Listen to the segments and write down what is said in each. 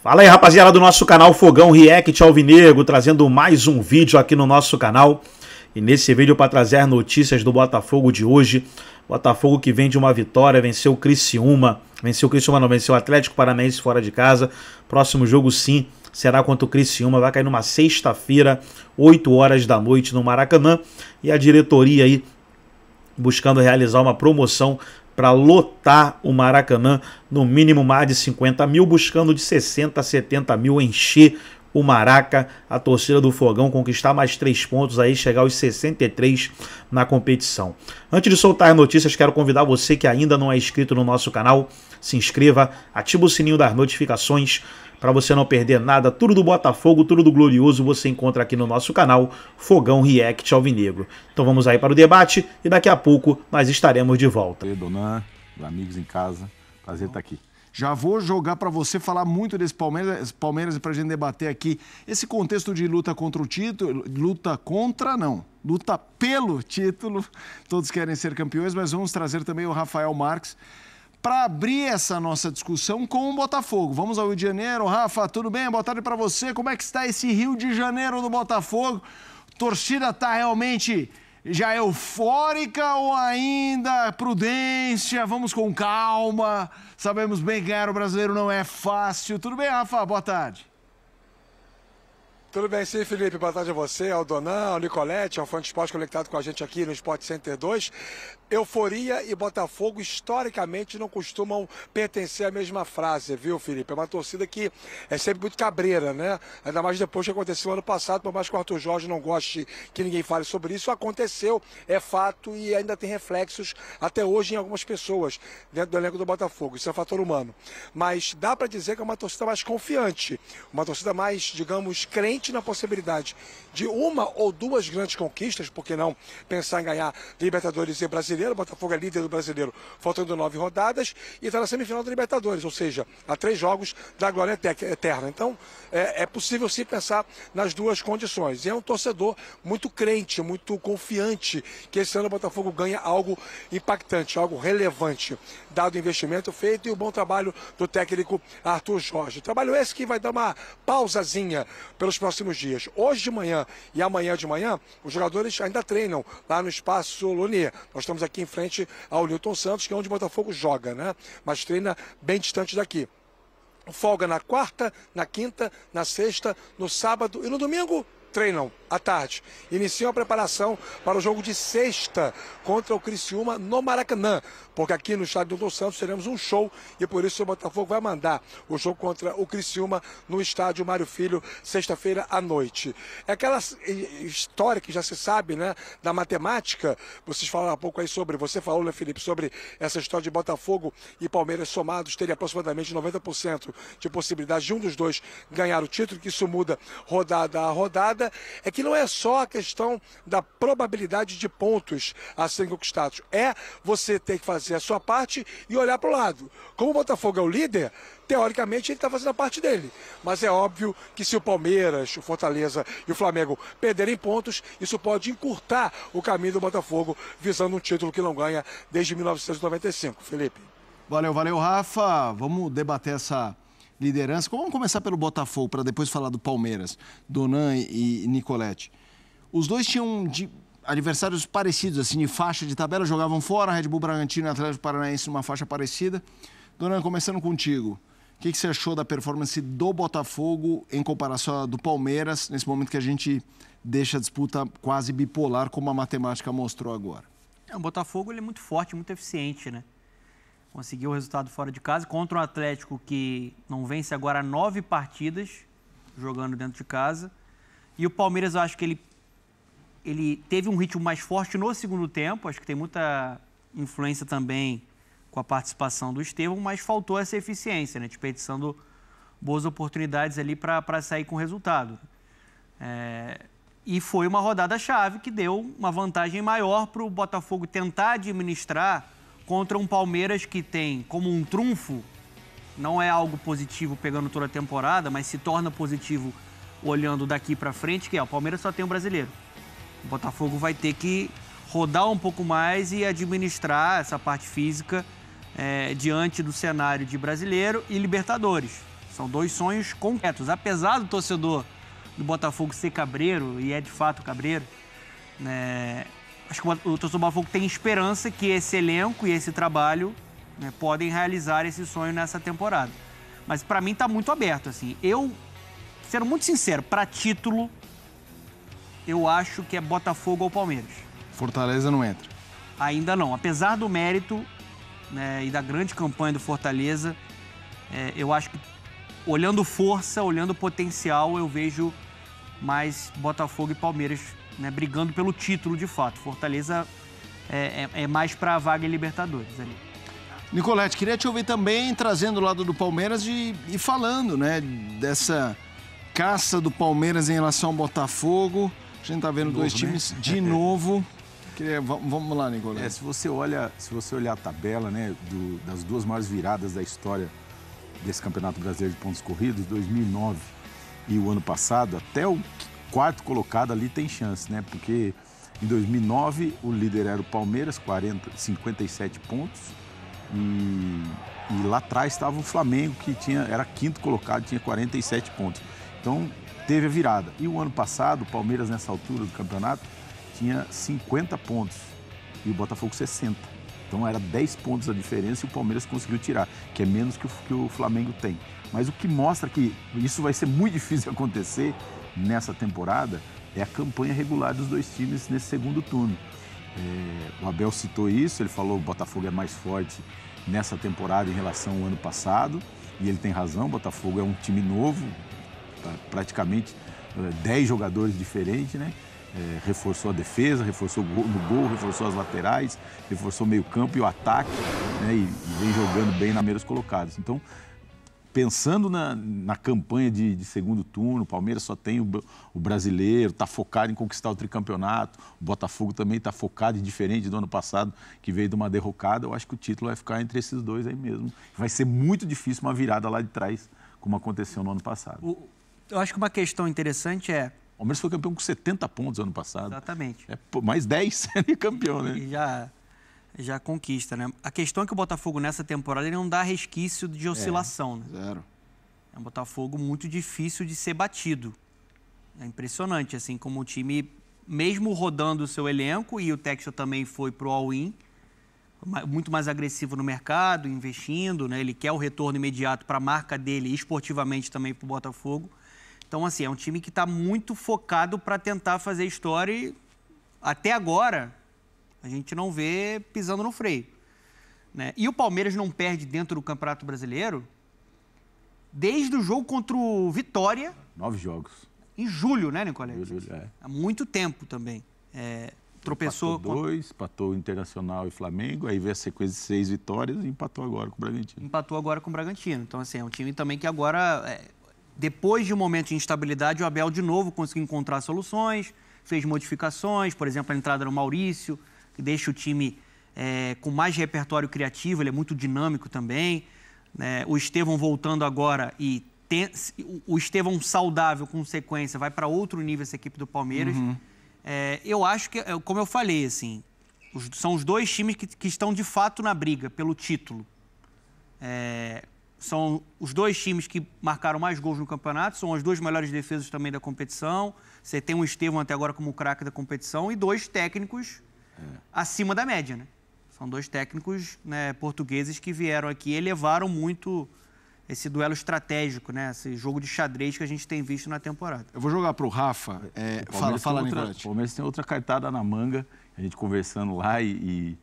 Fala aí, rapaziada do nosso canal Fogão React Alvinegro, trazendo mais um vídeo aqui no nosso canal. E nesse vídeo para trazer notícias do Botafogo de hoje. Botafogo que vem de uma vitória, venceu o Criciúma. Venceu o Criciúma não, venceu o Atlético Paranaense fora de casa. Próximo jogo sim, será contra o Criciúma. Vai cair numa sexta-feira, 8 horas da noite no Maracanã. E a diretoria aí buscando realizar uma promoção para lotar o Maracanã, no mínimo mais de 50 mil, buscando de 60 a 70 mil encher o Maraca, a torcida do Fogão conquistar mais três pontos aí, chegar aos 63 na competição. Antes de soltar as notícias, quero convidar você que ainda não é inscrito no nosso canal, se inscreva, ativa o sininho das notificações, para você não perder nada, tudo do Botafogo, tudo do Glorioso, você encontra aqui no nosso canal Fogão React Alvinegro. Então vamos aí para o debate e daqui a pouco nós estaremos de volta. E Donan, amigos em casa, prazer estar tá aqui. Já vou jogar para você falar muito desse Palmeiras, Palmeiras para a gente debater aqui esse contexto de luta contra o título, luta contra não, luta pelo título. Todos querem ser campeões, mas vamos trazer também o Rafael Marques para abrir essa nossa discussão com o Botafogo. Vamos ao Rio de Janeiro. Rafa, tudo bem? Boa tarde para você. Como é que está esse Rio de Janeiro do Botafogo? Torcida está realmente já eufórica ou ainda prudência? Vamos com calma. Sabemos bem que ganhar o brasileiro não é fácil. Tudo bem, Rafa? Boa tarde. Tudo bem, sim, Felipe. Boa tarde a você, ao Donan, ao Nicolete, ao Fã de Esporte conectado com a gente aqui no Esporte Center 2. Euforia e Botafogo historicamente não costumam pertencer à mesma frase, viu, Felipe? É uma torcida que é sempre muito cabreira, né? Ainda mais depois que aconteceu ano passado, por mais que o Arthur Jorge não goste que ninguém fale sobre isso, aconteceu, é fato e ainda tem reflexos até hoje em algumas pessoas dentro do elenco do Botafogo. Isso é um fator humano. Mas dá para dizer que é uma torcida mais confiante, uma torcida mais, digamos, crente somente na possibilidade de uma ou duas grandes conquistas, porque não pensar em ganhar Libertadores e Brasileiro, Botafogo é líder do Brasileiro, faltando nove rodadas, e está na semifinal da Libertadores, ou seja, há três jogos da glória eterna. Então, é, é possível sim pensar nas duas condições. E é um torcedor muito crente, muito confiante que esse ano o Botafogo ganha algo impactante, algo relevante, dado o investimento feito e o bom trabalho do técnico Arthur Jorge. Trabalho esse que vai dar uma pausazinha pelos próximos próximos dias. Hoje de manhã e amanhã de manhã, os jogadores ainda treinam lá no espaço Lunier. Nós estamos aqui em frente ao Newton Santos, que é onde o Botafogo joga, né? Mas treina bem distante daqui folga na quarta, na quinta, na sexta, no sábado e no domingo treinam à tarde. Iniciam a preparação para o jogo de sexta contra o Criciúma no Maracanã, porque aqui no estádio Doutor Santos teremos um show e por isso o Botafogo vai mandar o jogo contra o Criciúma no estádio Mário Filho, sexta-feira à noite. É aquela história que já se sabe, né, da matemática. Vocês falaram há pouco aí sobre, você falou, né, Felipe, sobre essa história de Botafogo e Palmeiras somados terem aproximadamente 90% de possibilidade de um dos dois ganhar o título, que isso muda rodada a rodada é que não é só a questão da probabilidade de pontos a serem conquistados. É você ter que fazer a sua parte e olhar para o lado. Como o Botafogo é o líder, teoricamente ele está fazendo a parte dele. Mas é óbvio que se o Palmeiras, o Fortaleza e o Flamengo perderem pontos, isso pode encurtar o caminho do Botafogo visando um título que não ganha desde 1995. Felipe. Valeu, valeu, Rafa. Vamos debater essa liderança. Vamos começar pelo Botafogo, para depois falar do Palmeiras, Donan e Nicolete. Os dois tinham de adversários parecidos, assim, de faixa de tabela, jogavam fora, Red Bull Bragantino e Atlético Paranaense numa faixa parecida. Donan, começando contigo, o que, que, você achou da performance do Botafogo em comparação à do Palmeiras, nesse momento que a gente deixa a disputa quase bipolar, como a matemática mostrou agora? É, o Botafogo ele é muito forte, muito eficiente, né? conseguiu o resultado fora de casa contra um Atlético que não vence agora nove partidas jogando dentro de casa. E o Palmeiras, eu acho que ele, ele teve um ritmo mais forte no segundo tempo, acho que tem muita influência também com a participação do Estevam mas faltou essa eficiência, né? desperdiçando boas oportunidades ali para sair com resultado. É... E foi uma rodada chave que deu uma vantagem maior para o Botafogo tentar administrar contra um Palmeiras que tem como um trunfo, não é algo positivo pegando toda a temporada, mas se torna positivo olhando daqui para frente, que é o Palmeiras só tem o brasileiro. O Botafogo vai ter que rodar um pouco mais e administrar essa parte física é, diante do cenário de brasileiro e Libertadores. São dois sonhos concretos. Apesar do torcedor do Botafogo ser cabreiro, e é de fato cabreiro, né, acho que o torcedor do Botafogo tem esperança que esse elenco e esse trabalho né, podem realizar esse sonho nessa temporada. Mas para mim tá muito aberto, assim. Eu, sendo muito sincero, para título, eu acho que é Botafogo ou Palmeiras. Fortaleza não entra. Ainda não. Apesar do mérito né, e da grande campanha do Fortaleza, é, eu acho que olhando força, olhando potencial, eu vejo mais Botafogo e Palmeiras né, brigando pelo título de fato. Fortaleza é, é, é mais para a vaga em Libertadores ali. Nicolete, queria te ouvir também trazendo o lado do Palmeiras e, e falando né, dessa caça do Palmeiras em relação ao Botafogo. A gente está vendo novo, dois times né? de é. novo. Queria, vamos lá, Nicolete. É, se você olha, se você olhar a tabela, né, do, das duas maiores viradas da história desse Campeonato Brasileiro de Pontos Corridos, 2009 e o ano passado, até o quarto colocado ali tem chance, né? Porque em 2009 o líder era o Palmeiras, 40, 57 pontos. E, e lá atrás estava o Flamengo, que tinha, era quinto colocado, tinha 47 pontos. Então teve a virada. E o ano passado, o Palmeiras, nessa altura do campeonato, tinha 50 pontos e o Botafogo 60. Então era 10 pontos a diferença e o Palmeiras conseguiu tirar, que é menos que o, que o Flamengo tem. Mas o que mostra que isso vai ser muito difícil acontecer nessa temporada é a campanha regular dos dois times nesse segundo turno. É, o Abel citou isso, ele falou que o Botafogo é mais forte nessa temporada em relação ao ano passado, e ele tem razão, o Botafogo é um time novo, tá praticamente 10 é, jogadores diferentes, né? É, reforçou a defesa, reforçou no gol, reforçou as laterais, reforçou o meio campo e o ataque, né? e, e vem jogando bem na meiros colocados. Então, pensando na, na campanha de, de, segundo turno, o Palmeiras só tem o, o brasileiro, está focado em conquistar o tricampeonato, o Botafogo também está focado e diferente do ano passado, que veio de uma derrocada. Eu acho que o título vai ficar entre esses dois aí mesmo. Vai ser muito difícil uma virada lá de trás, como aconteceu no ano passado. O, eu acho que uma questão interessante é. O Palmeiras foi campeão com 70 pontos ano passado. Exatamente. É, mais 10 seria campeão, né? E já já conquista, né? A questão é que o Botafogo nessa temporada ele não dá resquício de é, oscilação, é, né? Zero. É um Botafogo muito difícil de ser batido. É impressionante, assim, como o time, mesmo rodando o seu elenco, e o Texas também foi pro all-in, muito mais agressivo no mercado, investindo, né? Ele quer o retorno imediato para a marca dele e esportivamente também para o Botafogo. Então, assim, é um time que está muito focado para tentar fazer história e até agora a gente não vê pisando no freio. Né? E o Palmeiras não perde dentro do Campeonato Brasileiro desde o jogo contra o Vitória. Nove jogos. Em julho, né, Em Julho, é. Há muito tempo também. É, tropeçou. Empatou dois, empatou Internacional e Flamengo, aí veio a sequência de seis vitórias e empatou agora com o Bragantino. Empatou agora com o Bragantino. Então, assim, é um time também que agora, é... depois de um momento de instabilidade, o Abel de novo conseguiu encontrar soluções, fez modificações, por exemplo, a entrada no Maurício que deixa o time é, com mais repertório criativo, ele é muito dinâmico também. Né? o Estevão voltando agora e tem, o Estevão saudável com sequência vai para outro nível essa equipe do Palmeiras. Uhum. É, eu acho que, é, como eu falei, assim, os, são os dois times que, que, estão de fato na briga pelo título. É, são os dois times que marcaram mais gols no campeonato, são as duas melhores defesas também da competição. Você tem o Estevão até agora como craque da competição e dois técnicos acima da média, né? São dois técnicos né, portugueses que vieram aqui e elevaram muito esse duelo estratégico, né? Esse jogo de xadrez que a gente tem visto na temporada. Eu vou jogar para é, o Rafa. fala, fala, outra, O Palmeiras tem outra cartada na manga, a gente conversando lá e, e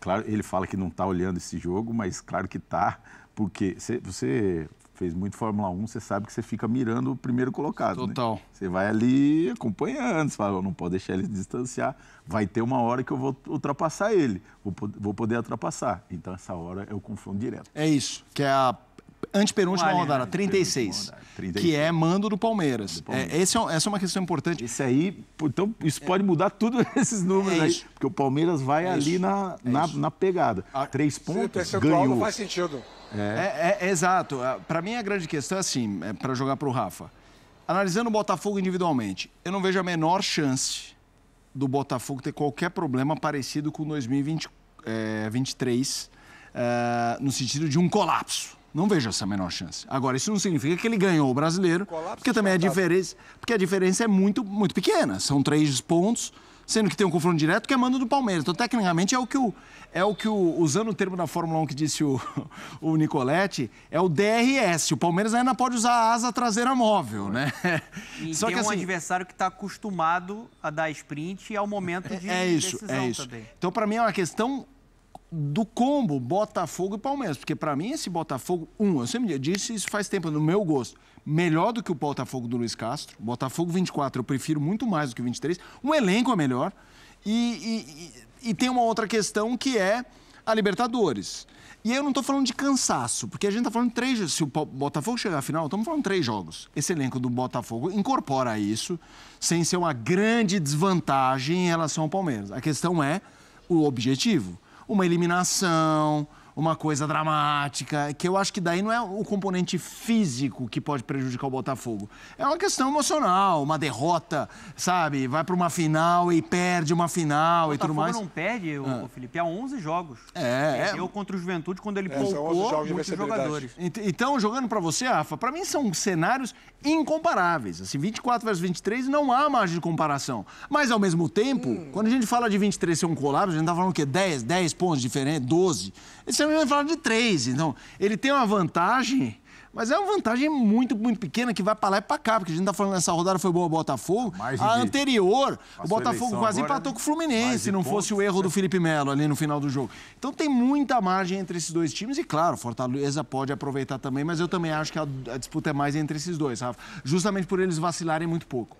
claro, ele fala que não está olhando esse jogo, mas claro que está, porque você fez muito Fórmula 1, você sabe que você fica mirando o primeiro colocado. Né? Total. Né? Você vai ali acompanhando, você fala, não pode deixar ele se distanciar, vai ter uma hora que eu vou ultrapassar ele, vou, vou poder ultrapassar. Então, essa hora é o confronto direto. É isso, que é a antepenúltima rodada, 36, rodada, 36, que é mando do Palmeiras. Do Palmeiras. É, esse é, essa é uma questão importante. Isso aí, então, isso é. pode mudar tudo esses números é aí, porque o Palmeiras vai é ali na, é na, na, pegada. A, Três pontos, ganhou. Não faz sentido. É, exato. Ah, para mim, a grande questão é assim, para jogar para o Rafa. Analisando o Botafogo individualmente, eu não vejo a menor chance do Botafogo ter qualquer problema parecido com 2023, eh, eh, no sentido de um colapso. Não vejo essa menor chance. Agora, isso não significa que ele ganhou o brasileiro, Colapso porque também a diferença, porque a diferença é muito, muito pequena. São três pontos, sendo que tem um confronto direto que é mando do Palmeiras. Então, tecnicamente, é o que o. É o que o, usando o termo da Fórmula 1 que disse o, o Nicoletti, é o DRS. O Palmeiras ainda pode usar a asa traseira móvel, né? E Só tem que, assim, um adversário que está acostumado a dar sprint e ao é momento é, de é, é isso, decisão é isso. também. Então, para mim, é uma questão do combo Botafogo e Palmeiras. Porque para mim esse Botafogo, um, eu sempre disse isso faz tempo, no meu gosto, melhor do que o Botafogo do Luiz Castro. Botafogo 24 eu prefiro muito mais do que 23. Um elenco é melhor. E, e, e tem uma outra questão que é a Libertadores. E eu não estou falando de cansaço, porque a gente está falando de três. Se o Botafogo chegar à final, estamos falando de três jogos. Esse elenco do Botafogo incorpora isso, sem ser uma grande desvantagem em relação ao Palmeiras. A questão é o objetivo uma eliminação, uma coisa dramática, que eu acho que daí não é o componente físico que pode prejudicar o Botafogo. É uma questão emocional, uma derrota, sabe? Vai para uma final e perde uma final e tudo mais. O não perde, o ah. Felipe, há 11 jogos. É. eu é... contra o Juventude quando ele é, poupou muitos jogadores. Então, jogando para você, Rafa, para mim são cenários incomparáveis. Assim, 24 versus 23 não há margem de comparação. Mas, ao mesmo tempo, hum. quando a gente fala de 23 ser um colapso, a gente tá falando o quê? 10, 10 pontos diferentes, 12. Esse também ele fala de três. Então, ele tem uma vantagem, mas é uma vantagem muito, muito pequena que vai para lá e para cá, porque a gente está falando essa rodada foi boa o Botafogo. Mais a de... anterior, Passou o Botafogo quase agora, empatou né? com o Fluminense, se não pontos, fosse o erro do é. Felipe Melo ali no final do jogo. Então tem muita margem entre esses dois times e, claro, Fortaleza pode aproveitar também, mas eu também acho que a, a disputa é mais entre esses dois, Rafa, justamente por eles vacilarem muito pouco.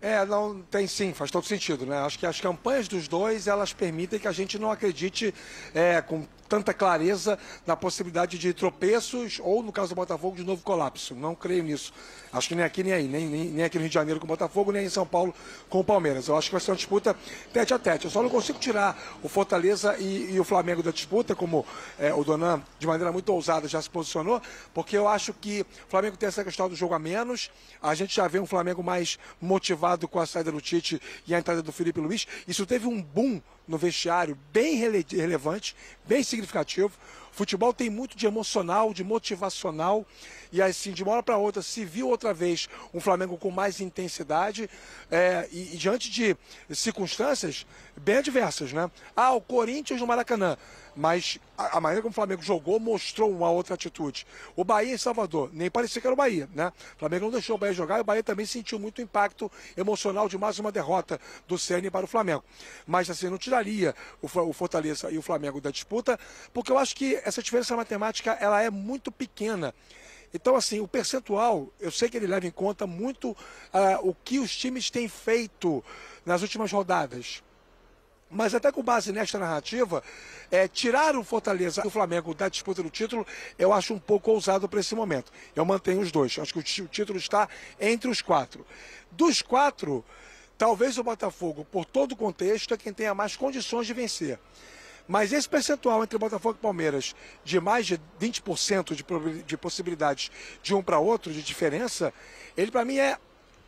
É, não tem sim, faz todo sentido, né? Acho que as campanhas dos dois elas permitem que a gente não acredite é, com tanta clareza na possibilidade de tropeços ou, no caso do Botafogo, de novo colapso. Não creio nisso. Acho que nem aqui nem aí, nem, nem, nem aqui no Rio de Janeiro com o Botafogo, nem em São Paulo com o Palmeiras. Eu acho que vai ser uma disputa tete a tete. Eu só não consigo tirar o Fortaleza e, e o Flamengo da disputa, como é, o Donan, de maneira muito ousada, já se posicionou, porque eu acho que o Flamengo tem essa questão do jogo a menos. A gente já vê um Flamengo mais motivado com a saída do Tite e a entrada do Felipe Luiz. Isso teve um boom no vestiário bem rele relevante, bem significativo. Futebol tem muito de emocional, de motivacional. E assim, de uma hora para outra, se viu outra vez um Flamengo com mais intensidade é, e, e, diante de circunstâncias bem adversas, né? Ah, o Corinthians no Maracanã. Mas a, maneira como o Flamengo jogou mostrou uma outra atitude. O Bahia em Salvador, nem parecia que era o Bahia, né? O Flamengo não deixou o Bahia jogar e o Bahia também sentiu muito impacto emocional de mais uma derrota do CN para o Flamengo. Mas assim, não tiraria o Fortaleza e o Flamengo da disputa, porque eu acho que essa diferença matemática ela é muito pequena. Então, assim, o percentual, eu sei que ele leva em conta muito uh, o que os times têm feito nas últimas rodadas. Mas até com base nesta narrativa, é, tirar o Fortaleza do Flamengo da disputa do título, eu acho um pouco ousado para esse momento. Eu mantenho os dois. Acho que o título está entre os quatro. Dos quatro, talvez o Botafogo, por todo o contexto, é quem tenha mais condições de vencer. Mas esse percentual entre Botafogo e Palmeiras, de mais de 20% de, de possibilidades de um para outro, de diferença, ele para mim é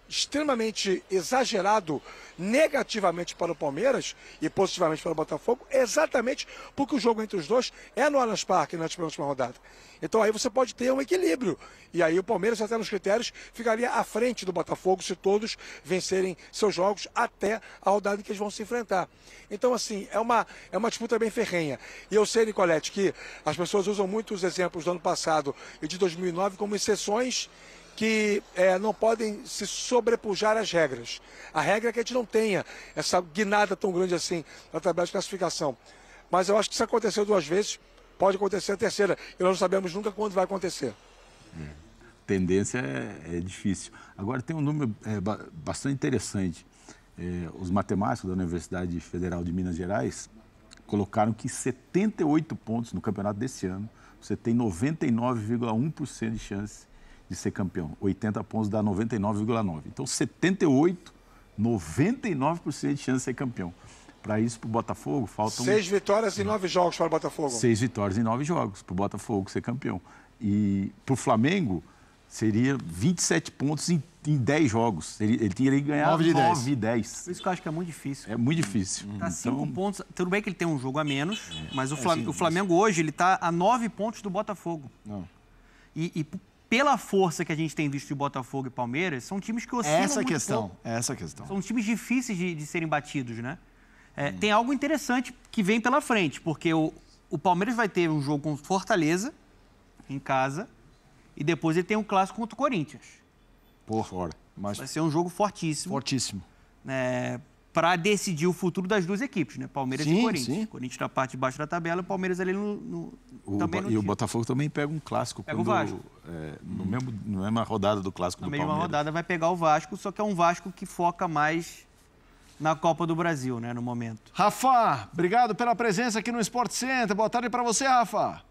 extremamente exagerado negativamente para o Palmeiras e positivamente para o Botafogo, exatamente porque o jogo entre os dois é no Allianz Parque na última rodada. Então aí você pode ter um equilíbrio. E aí o Palmeiras, até nos critérios, ficaria à frente do Botafogo se todos vencerem seus jogos até a rodada em que eles vão se enfrentar. Então, assim, é uma, é uma disputa bem ferrenha. E eu sei, Nicolete, que as pessoas usam muito os exemplos do ano passado e de 2009 como exceções que é, não podem se sobrepujar às regras. A regra é que a gente não tenha essa guinada tão grande assim na tabela de classificação. Mas eu acho que isso aconteceu duas vezes, pode acontecer a terceira. E nós não sabemos nunca quando vai acontecer. É, tendência é, é, difícil. Agora tem um número é, bastante interessante. É, os matemáticos da Universidade Federal de Minas Gerais colocaram que 78 pontos no campeonato desse ano, você tem 99,1% de chance de ser campeão. 80 pontos dá 99,9. Então, 78, 99% de chance de ser campeão. Para isso, para o Botafogo, faltam. Seis vitórias e nove jogos para o Botafogo. Seis vitórias e nove jogos para o Botafogo ser campeão. E para o Flamengo, seria 27 pontos em, em 10 jogos. Ele, ele teria que ganhar 9 de 10. 10. Por isso que eu acho que é muito difícil. É muito difícil. Tá cinco então... pontos. Tudo bem que ele tem um jogo a menos, é. mas o, é, Flam... sim, o Flamengo hoje ele está a nove pontos do Botafogo. Não. E, e pela força que a gente tem visto de Botafogo e Palmeiras, são times que oscilam essa é muito questão, pouco. É essa questão. São times difíceis de, de serem batidos, né? É, hum. Tem algo interessante que vem pela frente, porque o, o Palmeiras vai ter um jogo contra Fortaleza, em casa, e depois ele tem um clássico contra o Corinthians. Por fora. Mas... Vai ser um jogo fortíssimo. Fortíssimo. É, para decidir o futuro das duas equipes, né? Palmeiras sim, e Corinthians. Sim. Corinthians tá na parte de baixo da tabela, o Palmeiras ali no, no o também no E o Botafogo também pega um clássico pega quando, o Vasco. É, no mesmo, na mesma rodada do clássico na do Palmeiras. Na mesma rodada vai pegar o Vasco, só que é um Vasco que foca mais na Copa do Brasil, né, no momento. Rafa, obrigado pela presença aqui no Sport Center. Boa tarde para você, Rafa.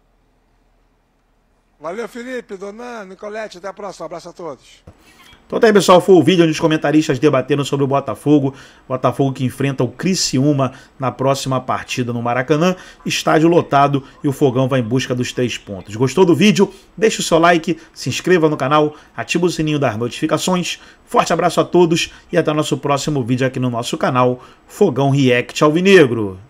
Valeu, Felipe, Donan, Nicolete, até a próxima. Um abraço a todos. Então tá aí, pessoal, foi o vídeo onde os comentaristas debateram sobre o Botafogo. Botafogo que enfrenta o Criciúma na próxima partida no Maracanã. Estádio lotado e o Fogão vai em busca dos três pontos. Gostou do vídeo? Deixe o seu like, se inscreva no canal, ativa o sininho das notificações. Forte abraço a todos e até nosso próximo vídeo aqui no nosso canal Fogão React Alvinegro.